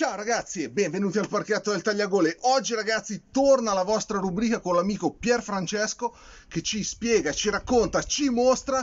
Ciao ragazzi e benvenuti al parchetto del Tagliagole. Oggi ragazzi torna la vostra rubrica con l'amico Pier Francesco che ci spiega, ci racconta, ci mostra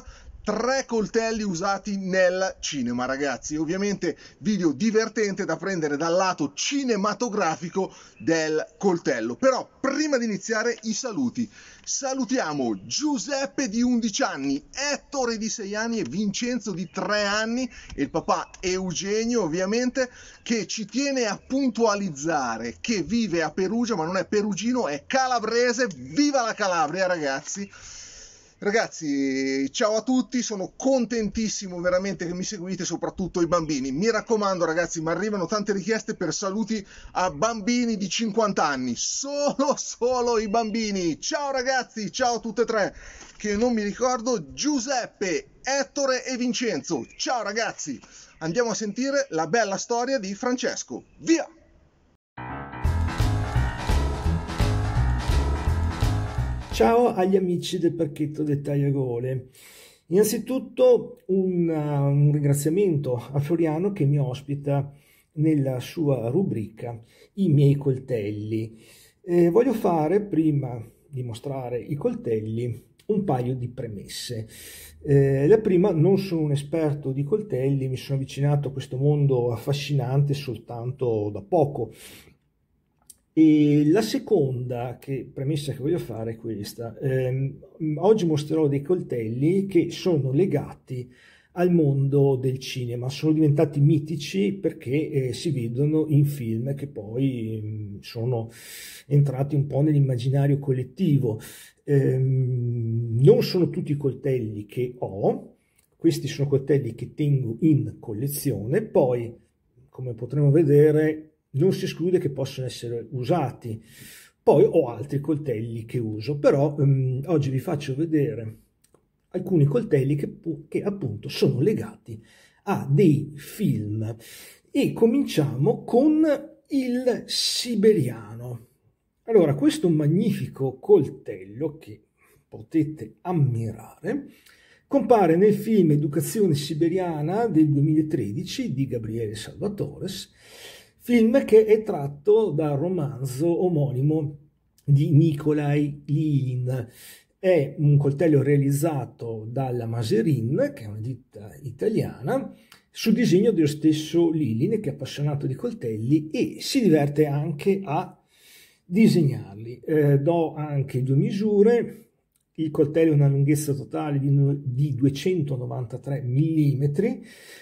tre coltelli usati nel cinema, ragazzi. Ovviamente video divertente da prendere dal lato cinematografico del coltello. Però prima di iniziare i saluti, salutiamo Giuseppe di 11 anni, Ettore di 6 anni e Vincenzo di 3 anni e il papà Eugenio ovviamente che ci tiene a puntualizzare che vive a Perugia ma non è perugino, è calabrese. Viva la Calabria, ragazzi! Ragazzi, ciao a tutti, sono contentissimo veramente che mi seguite, soprattutto i bambini. Mi raccomando, ragazzi, mi arrivano tante richieste per saluti a bambini di 50 anni. Solo, solo i bambini. Ciao ragazzi, ciao a tutte e tre. Che non mi ricordo, Giuseppe, Ettore e Vincenzo. Ciao ragazzi, andiamo a sentire la bella storia di Francesco. Via! Ciao agli amici del pacchetto del Tagliagole. Innanzitutto un, un, ringraziamento a Floriano che mi ospita nella sua rubrica I miei coltelli. Eh, voglio fare, prima di mostrare i coltelli, un paio di premesse. Eh, la prima, non sono un esperto di coltelli, mi sono avvicinato a questo mondo affascinante soltanto da poco e la seconda che, premessa che voglio fare è questa. Eh, oggi mostrerò dei coltelli che sono legati al mondo del cinema, sono diventati mitici perché eh, si vedono in film che poi mh, mm, sono entrati un po' nell'immaginario collettivo. Eh, non sono tutti i coltelli che ho, questi sono coltelli che tengo in collezione, poi come potremo vedere non si esclude che possano essere usati. Poi ho altri coltelli che uso, però ehm, oggi vi faccio vedere alcuni coltelli che, che appunto sono legati a dei film. E cominciamo con il siberiano. Allora, questo magnifico coltello che potete ammirare compare nel film Educazione siberiana del 2013 di Gabriele Salvatores film che è tratto dal romanzo omonimo di Nikolai Lin. È un coltello realizzato dalla Maserin, che è una ditta italiana, su disegno dello stesso Lilin, che è appassionato di coltelli e si diverte anche a disegnarli. Eh, do anche due misure. Il coltello ha una lunghezza totale di, 293 mm,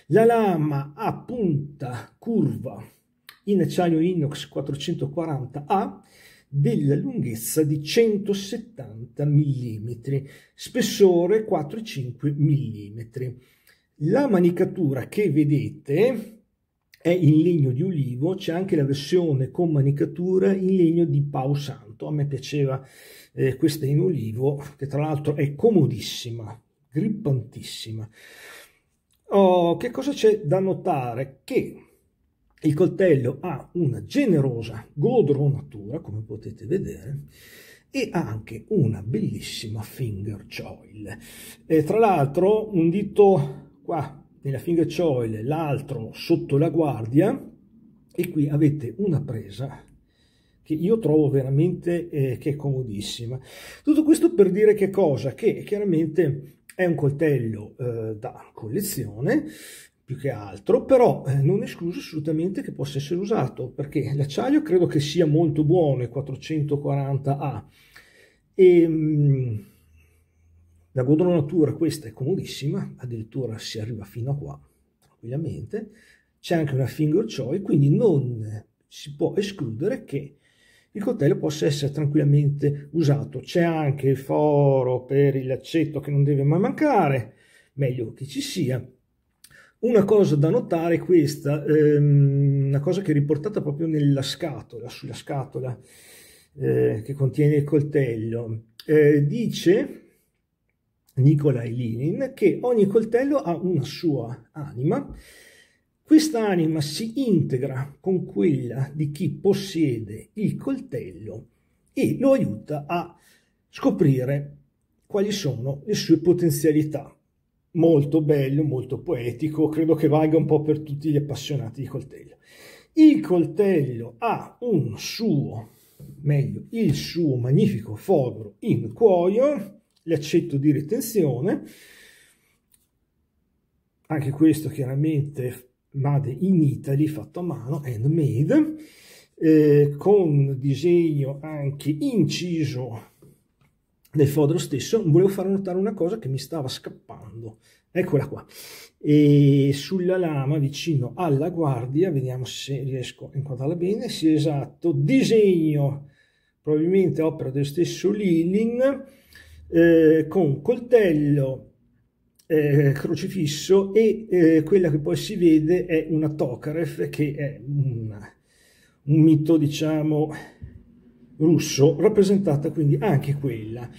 la lama ha punta curva in acciaio inox 440A della lunghezza di 170 mm, spessore 4,5 mm. La manicatura che vedete è in legno di ulivo, c'è anche la versione con manicatura in legno di Pau Santo. A me piaceva eh, questa in ulivo, che tra l'altro è comodissima, grippantissima. Oh, che cosa c'è da notare? Che il coltello ha una generosa godronatura, come potete vedere, e anche una bellissima finger choil. E eh, tra l'altro un dito qua nella finger choil, l'altro sotto la guardia, e qui avete una presa che io trovo veramente eh, che è comodissima. Tutto questo per dire che cosa? Che chiaramente è un coltello eh, da collezione più che altro, però eh, non escluso assolutamente che possa essere usato, perché l'acciaio credo che sia molto buono, il 440A, e mh, la Godona Natura questa è comodissima, addirittura si arriva fino a qua, tranquillamente, c'è anche una finger choy, quindi non si può escludere che il coltello possa essere tranquillamente usato. C'è anche il foro per il laccetto che non deve mai mancare, meglio che ci sia, una cosa da notare è questa, ehm, una cosa che è riportata proprio nella scatola, sulla scatola eh, che contiene il coltello. Eh, dice Nikolai Lenin che ogni coltello ha una sua anima, questa anima si integra con quella di chi possiede il coltello e lo aiuta a scoprire quali sono le sue potenzialità, molto bello, molto poetico, credo che valga un po' per tutti gli appassionati di coltello. Il coltello ha un suo, meglio, il suo magnifico foro in cuoio, l'accetto di ritenzione, anche questo chiaramente made in Italy, fatto a mano, handmade, eh, con disegno anche inciso del fodero stesso, volevo far notare una cosa che mi stava scappando. Eccola qua. E sulla lama, vicino alla guardia, vediamo se riesco a inquadrarla bene, sì esatto disegno, probabilmente opera dello stesso Lilin, eh, con coltello, eh, crocifisso e eh, quella che poi si vede è una Tokarev, che è un, un mito, diciamo, russo, rappresentata quindi anche quella.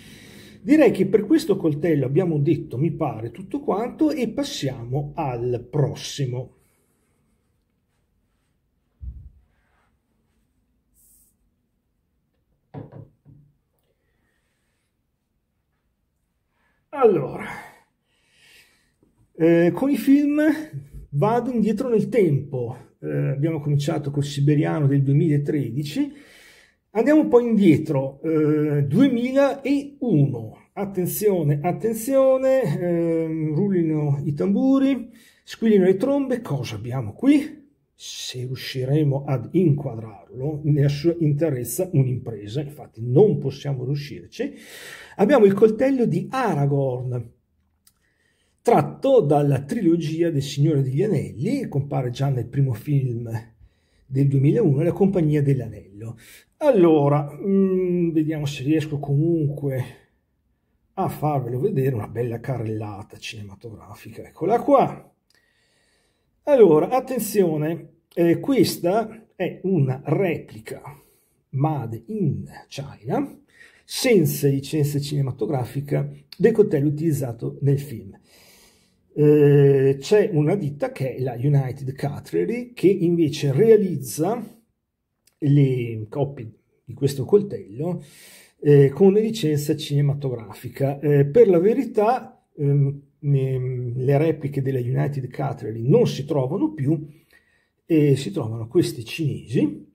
Direi che per questo coltello abbiamo detto, mi pare, tutto quanto e passiamo al prossimo. Allora, eh, con i film vado indietro nel tempo. Eh, abbiamo cominciato col Siberiano del 2013 Andiamo un po' indietro, eh, 2001, attenzione, attenzione, eh, rullino i tamburi, squillino le trombe, cosa abbiamo qui? Se riusciremo ad inquadrarlo nella sua interezza, un'impresa, infatti non possiamo riuscirci, abbiamo il coltello di Aragorn, tratto dalla trilogia del Signore degli Anelli, compare già nel primo film del 2001, La Compagnia dell'Anello. Allora, mh, mm, vediamo se riesco comunque a farvelo vedere una bella carrellata cinematografica. Eccola qua. Allora, attenzione, eh, questa è una replica made in China senza licenza cinematografica del coltello utilizzato nel film. Eh, c'è una ditta che è la United Cutlery che invece realizza le coppie di questo coltello eh, con licenza cinematografica. Eh, per la verità ehm, le repliche della United Cutlery non si trovano più e si trovano questi cinesi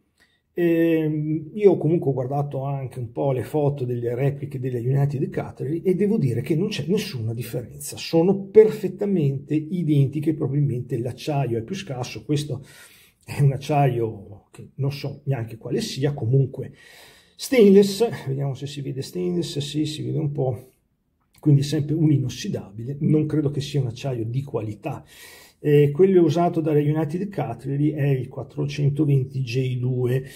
eh, io comunque ho guardato anche un po' le foto delle repliche delle United Cutlery e devo dire che non c'è nessuna differenza, sono perfettamente identiche, probabilmente l'acciaio è più scarso, questo è un acciaio che non so neanche quale sia, comunque stainless, vediamo se si vede stainless, sì si vede un po', quindi sempre un inossidabile, non credo che sia un acciaio di qualità eh, quello usato dalla United Cutlery è il 420J2.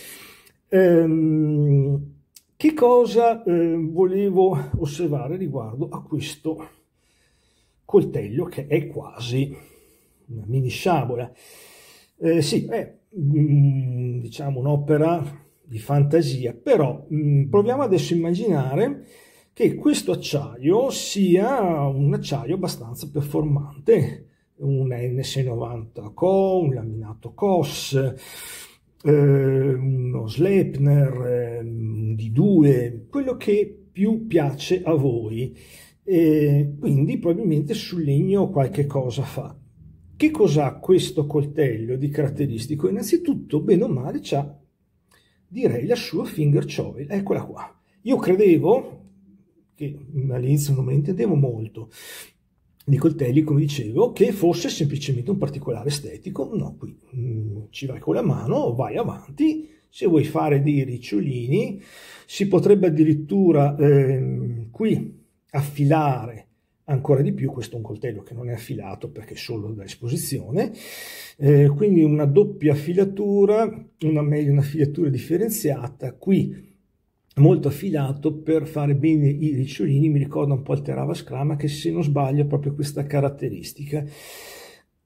Ehm, che cosa eh, volevo osservare riguardo a questo coltello che è quasi una mini sciabola? Eh, sì, è mm, diciamo un'opera di fantasia, però mh, mm, proviamo adesso a immaginare che questo acciaio sia un acciaio abbastanza performante, un NS90 Co, un laminato COS, eh, uno Slepner, eh, un D2, quello che più piace a voi. E quindi probabilmente sul legno qualche cosa fa. Che cos'ha questo coltello di caratteristico? Innanzitutto, bene o male, c'ha direi la sua finger choil, eccola qua. Io credevo, che all'inizio non me ne intendevo molto, di coltelli, come dicevo, che fosse semplicemente un particolare estetico, no, qui mm, ci vai con la mano, vai avanti, se vuoi fare dei ricciolini, si potrebbe addirittura eh, qui affilare ancora di più, questo è un coltello che non è affilato perché è solo da esposizione, eh, quindi una doppia affilatura, una meglio una filatura differenziata, qui molto affilato per fare bene i ricciolini, mi ricorda un po' il Terava Scrama che se non sbaglio ha proprio questa caratteristica.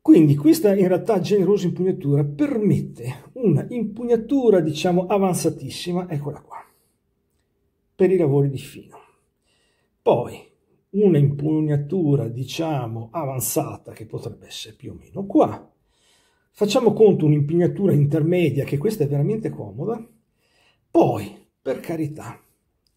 Quindi questa in realtà generosa impugnatura permette una impugnatura diciamo avanzatissima, eccola qua, per i lavori di fino. Poi una impugnatura diciamo avanzata che potrebbe essere più o meno qua. Facciamo conto un'impugnatura intermedia che questa è veramente comoda. Poi per carità,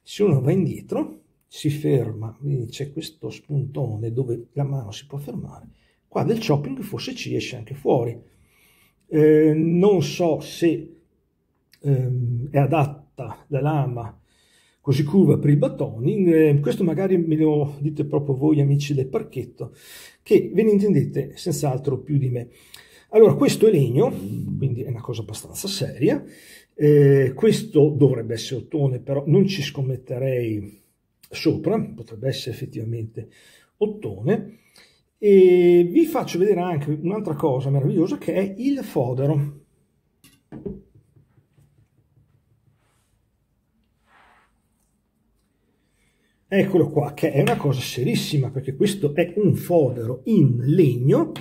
se uno va indietro, si ferma, quindi c'è questo spuntone dove la mano si può fermare, qua del shopping forse ci esce anche fuori. Eh, non so se ehm, è adatta la lama così curva per il battoni, eh, questo magari me lo dite proprio voi amici del parchetto, che ve ne intendete senz'altro più di me. Allora, questo è legno, quindi è una cosa abbastanza seria, eh, questo dovrebbe essere ottone, però non ci scommetterei sopra, potrebbe essere effettivamente ottone. E vi faccio vedere anche un'altra cosa meravigliosa che è il fodero. Eccolo qua, che è una cosa serissima, perché questo è un fodero in legno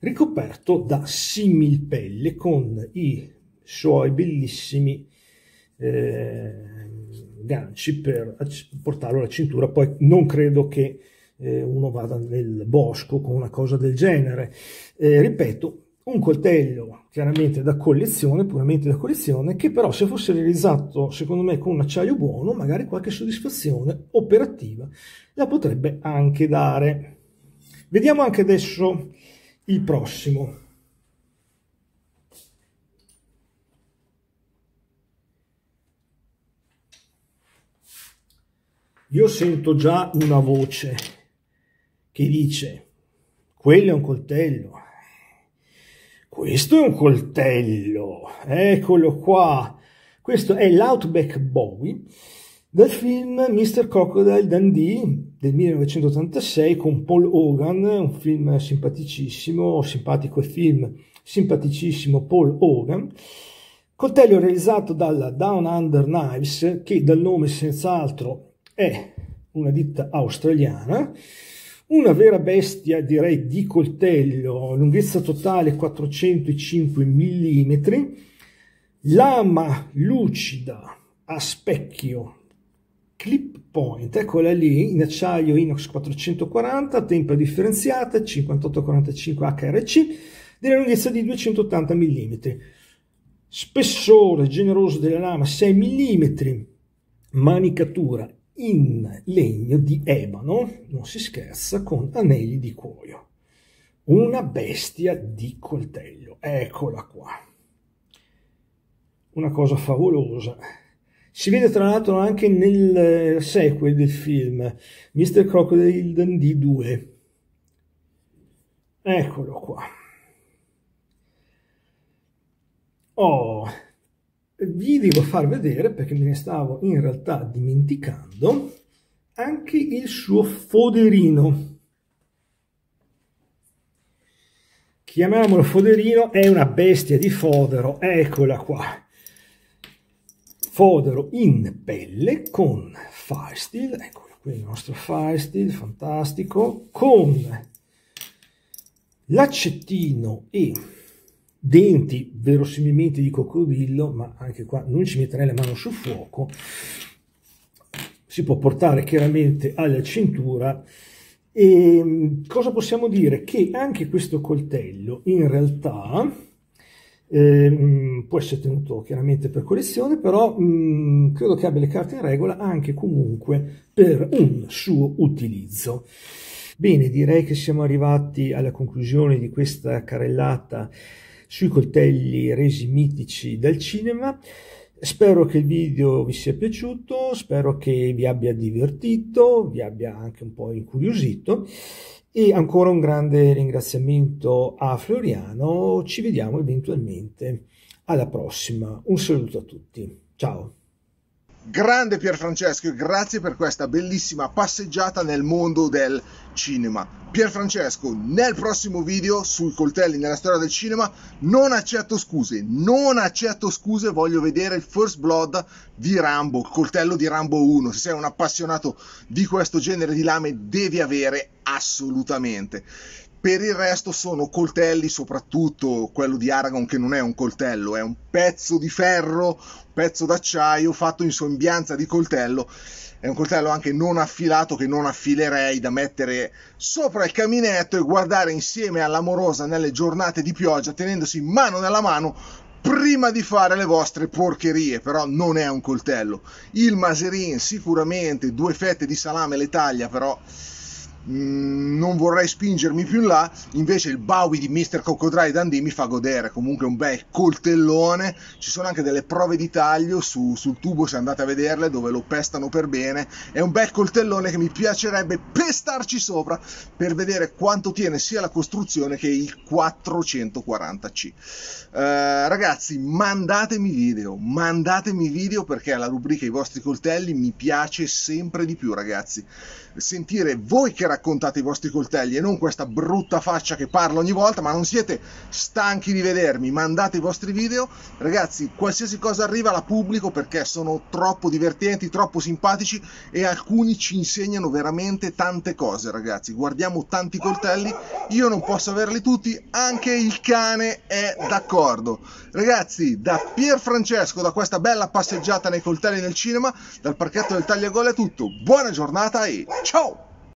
ricoperto da similpelle con i suoi bellissimi eh, ganci per portarlo alla cintura. Poi non credo che eh, uno vada nel bosco con una cosa del genere. Eh, ripeto, un coltello chiaramente da collezione, puramente da collezione, che però se fosse realizzato secondo me con un acciaio buono, magari qualche soddisfazione operativa la potrebbe anche dare. Vediamo anche adesso il prossimo. io sento già una voce che dice, quello è un coltello, questo è un coltello, eccolo qua, questo è l'Outback Bowie del film Mr. Crocodile Dundee del 1986 con Paul Hogan, un film simpaticissimo, simpatico film, simpaticissimo Paul Hogan, coltello realizzato dalla Down Under Knives che dal nome senz'altro è una ditta australiana, una vera bestia direi di coltello, lunghezza totale 405 mm, lama lucida a specchio, clip point, eccola lì, in acciaio inox 440, tempra differenziata 5845 HRC, della lunghezza di 280 mm. Spessore generoso della lama 6 mm, manicatura in legno di ebano, non si scherza, con anelli di cuoio. Una bestia di coltello, eccola qua. Una cosa favolosa. Si vede tra l'altro anche nel eh, sequel del film, Mr. Crocodile Dundee 2. Eccolo qua. Oh, vi devo far vedere, perché me ne stavo in realtà dimenticando, anche il suo foderino. Chiamiamolo foderino, è una bestia di fodero, eccola qua. Fodero in pelle con fire steel, ecco qui il nostro fire fantastico, con l'accettino e denti verosimilmente di coccodrillo, ma anche qua non ci metterei la mano sul fuoco, si può portare chiaramente alla cintura e ehm, cosa possiamo dire? Che anche questo coltello in realtà eh, può essere tenuto chiaramente per collezione, però mh, mm, credo che abbia le carte in regola anche comunque per un suo utilizzo. Bene, direi che siamo arrivati alla conclusione di questa carrellata sui coltelli resi mitici dal cinema. Spero che il video vi sia piaciuto, spero che vi abbia divertito, vi abbia anche un po' incuriosito e ancora un grande ringraziamento a Floriano, ci vediamo eventualmente alla prossima. Un saluto a tutti, ciao! Grande Pierfrancesco, grazie per questa bellissima passeggiata nel mondo del cinema. Pierfrancesco, nel prossimo video sui coltelli nella storia del cinema non accetto scuse, non accetto scuse, voglio vedere il First Blood di Rambo, il coltello di Rambo 1. Se sei un appassionato di questo genere di lame devi avere assolutamente. Per il resto sono coltelli, soprattutto quello di Aragon che non è un coltello, è un pezzo di ferro, un pezzo d'acciaio fatto in sembianza di coltello. È un coltello anche non affilato che non affilerei da mettere sopra il caminetto e guardare insieme all'amorosa nelle giornate di pioggia tenendosi mano nella mano prima di fare le vostre porcherie, però non è un coltello. Il Maserin sicuramente due fette di salame le taglia, però... Mm, non vorrei spingermi più in là, invece il Bowie di Mr. Cocodrile Dundee mi fa godere, comunque un bel coltellone, ci sono anche delle prove di taglio su, sul tubo se andate a vederle dove lo pestano per bene, è un bel coltellone che mi piacerebbe pestarci sopra per vedere quanto tiene sia la costruzione che il 440C. Eh, ragazzi, mandatemi video, mandatemi video perché la rubrica i vostri coltelli mi piace sempre di più, ragazzi. Sentire voi che raccontate i vostri coltelli e non questa brutta faccia che parlo ogni volta, ma non siete stanchi di vedermi, mandate i vostri video, ragazzi, qualsiasi cosa arriva la pubblico perché sono troppo divertenti, troppo simpatici e alcuni ci insegnano veramente tante cose, ragazzi. Guardiamo tanti coltelli, io non posso averli tutti, anche il cane è d'accordo. Ragazzi, da Pier Francesco, da questa bella passeggiata nei coltelli nel cinema, dal parchetto del Tagliagole è tutto. Buona giornata e ciao!